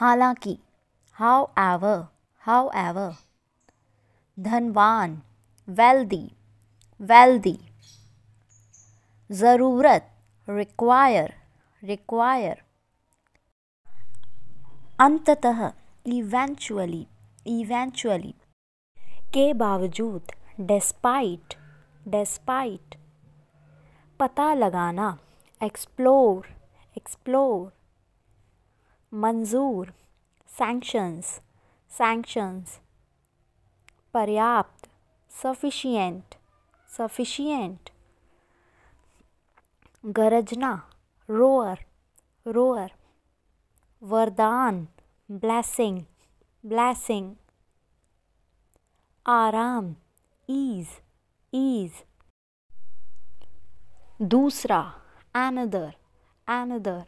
हालांकि however however धनवान wealthy wealthy ज़रूरत रिक्वायर रिक्वायर अंततः इवेंचुअली इवेंचुअली के बावजूद डेस्पाइट डेस्पाइट पता लगाना एक्सप्लोर एक्सप्लोर मंजूर सैंक्शंस सैंक्शंस पर्याप्त सफिशियंट सफिशियंट गरजना रोअर रोअर वरदान ब्लैसिंग ब्लैसिंग आराम ईज ईज दूसरा एनदर एनदर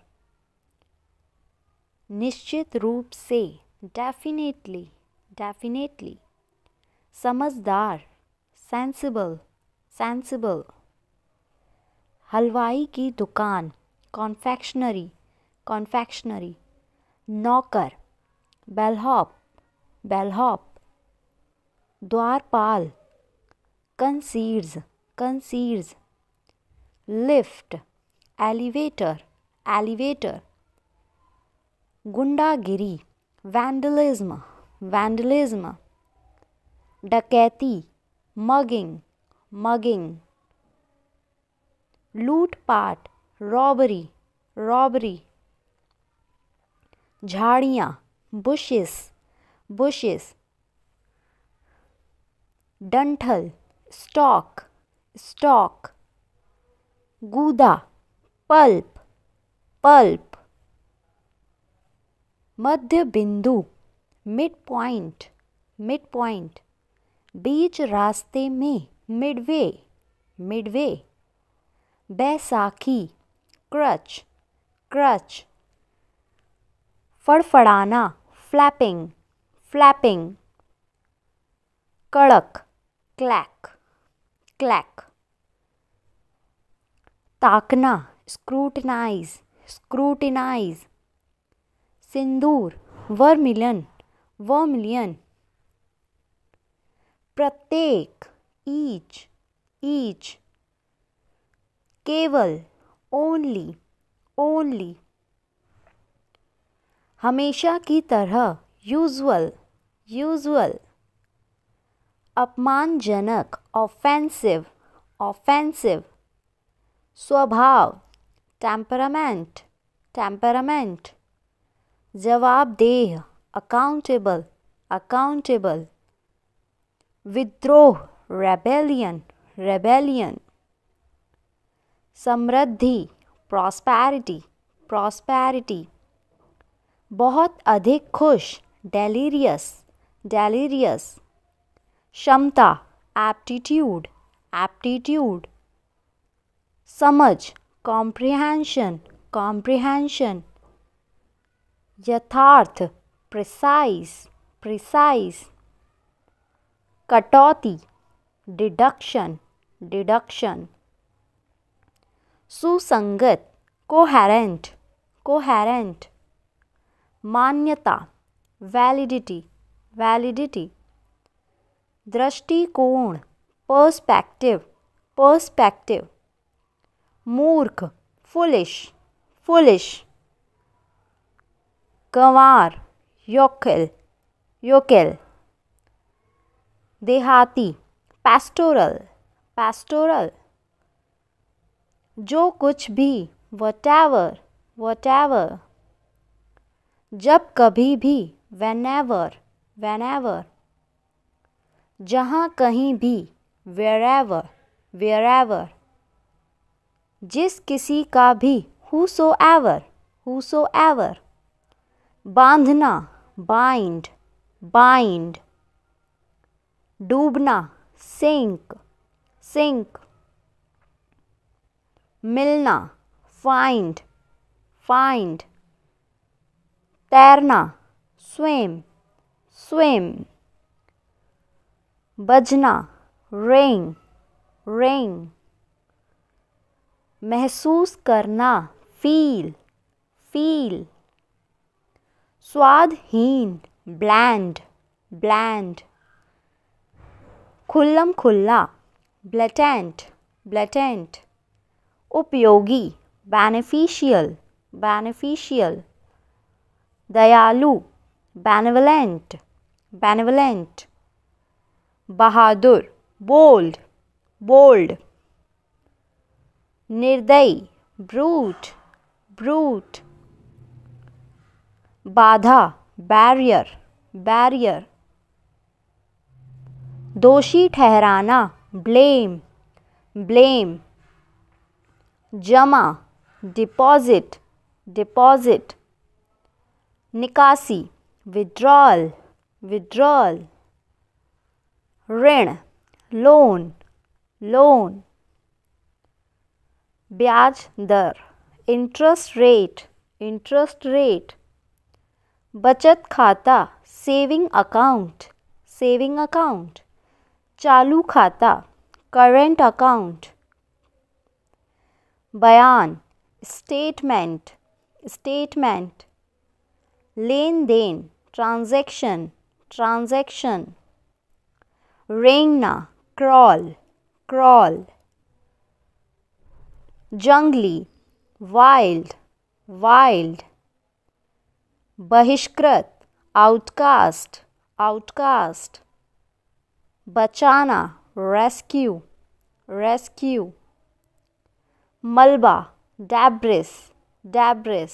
निश्चित रूप से डेफिनेटली डेफिनेटली समझदार सेंसिबल सेंसिबल हलवाई की दुकान कॉन्फेक्शनरी कॉन्फेक्शनरी नौकर बेलहॉप बेलहॉप द्वारपाल concierge concierge lift elevator elevator गुंडागिरी वैंडलिज्म वैंडलिज्म डकैती मगिंग मगिंग लूटपाट रॉबरी रॉबरी झाड़ियाँ बुशेस बुशेस डंठल स्टॉक स्टॉक गूदा पल्प पल्प मध्य बिंदु मिड पॉइंट मिड पॉइंट बीच रास्ते में मिडवे मिडवे बैसाखी क्रच क्रच फड़फड़ाना फ्लैपिंग फ्लैपिंग कड़क क्लैक क्लैक ताकना स्क्रूटिनाइज स्क्रूटिनाइज सिंदूर वर्मिलन वर्मिलियन प्रत्येक ईच ईच केवल ओनली ओनली हमेशा की तरह यूजुअल यूजुअल अपमानजनक ऑफेंसिव ऑफेंसिव स्वभाव टेम्परामेंट टेम्परामेंट जवाबदेह अकाउंटेबल अकाउंटेबल विद्रोह रेबेलियन रेबेलियन समृद्धि प्रॉस्पैरिटी प्रॉस्पैरिटी बहुत अधिक खुश डेलीरियस डेलीरियस क्षमता एप्टीट्यूड एप्टीट्यूड समझ कॉम्प्रिहेंशन कॉम्प्रिहेंशन यथार्थ प्रिसाइज प्रिसाइज कटौती डिडक्शन डिडक्शन सुसंगत कोहेरेंट कोहेरेंट मान्यता वैलिडिटी वैलिडिटी दृष्टिकोण पर्सपेक्टिव पर्सपेक्टिव मूर्ख फुलिश फुलिश कंवार योकल योकल देहाती पेस्टोरल पेस्टोरल जो कुछ भी वट एवर जब कभी भी whenever एवर जहाँ कहीं भी वेर एवर जिस किसी का भी हु सो एवर बांधना बाइंड बाइंड डूबना सिंक सिंक मिलना फाइंड फाइंड तैरना स्विम स्विम बजना रिंग रिंग महसूस करना फील फील स्वादहीन ब्लैंड ब्लैंड खुल्लम खुल्ला ब्लटेंट ब्लटेंट उपयोगी बेनिफिशियल बेनिफिशियल दयालु बेनवलेंट बेनेवलेंट बहादुर बोल्ड बोल्ड निर्दयी ब्रूट ब्रूट बाधा बैरियर बैरियर दोषी ठहराना ब्लेम ब्लेम जमा डिपॉजिट डिपॉजिट निकासी विड्रॉल विड्रॉल ऋण लोन लोन ब्याज दर इंटरेस्ट रेट इंटरेस्ट रेट बचत खाता सेविंग अकाउंट सेविंग अकाउंट चालू खाता करेंट अकाउंट बयान स्टेटमेंट स्टेटमेंट लेन देन ट्रांजेक्शन ट्रांजेक्शन रेंगना क्रॉल क्रॉल जंगली वाइल्ड वाइल्ड बहिष्कृत आउटकास्ट आउटकास्ट बचाना रेस्क्यू रेस्क्यू मलबा डैब्रिस डैब्रिस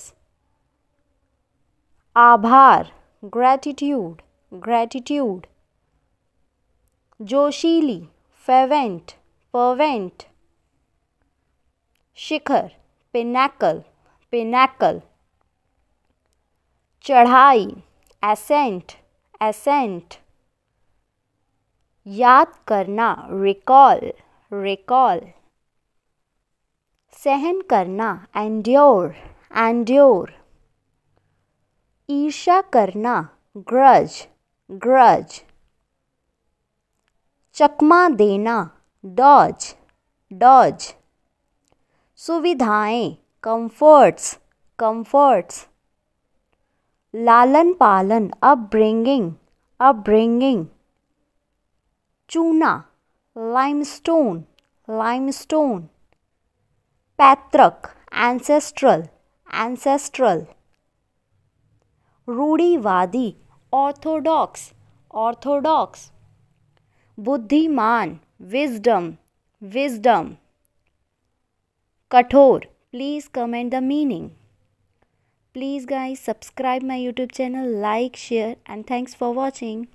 आभार ग्रैटिट्यूड ग्रैटिट्यूड जोशीली फेवेंट पवेंट शिखर पिनैकल पिनैकल चढ़ाई एसेंट एसेंट याद करना रिकॉल रिकॉल सहन करना एंड्योर एंड्योर ईर्षा करना ग्रज ग्रज चकमा देना डॉज डॉज सुविधाएं comforts comforts Lalan, Palan, upbringing upbringing चूना limestone limestone पैतृक ancestral ancestral रूढ़ीवादी orthodox orthodox बुद्धिमान wisdom wisdom कठोर please comment the meaning Please guys subscribe my YouTube channel, like, share and thanks for watching.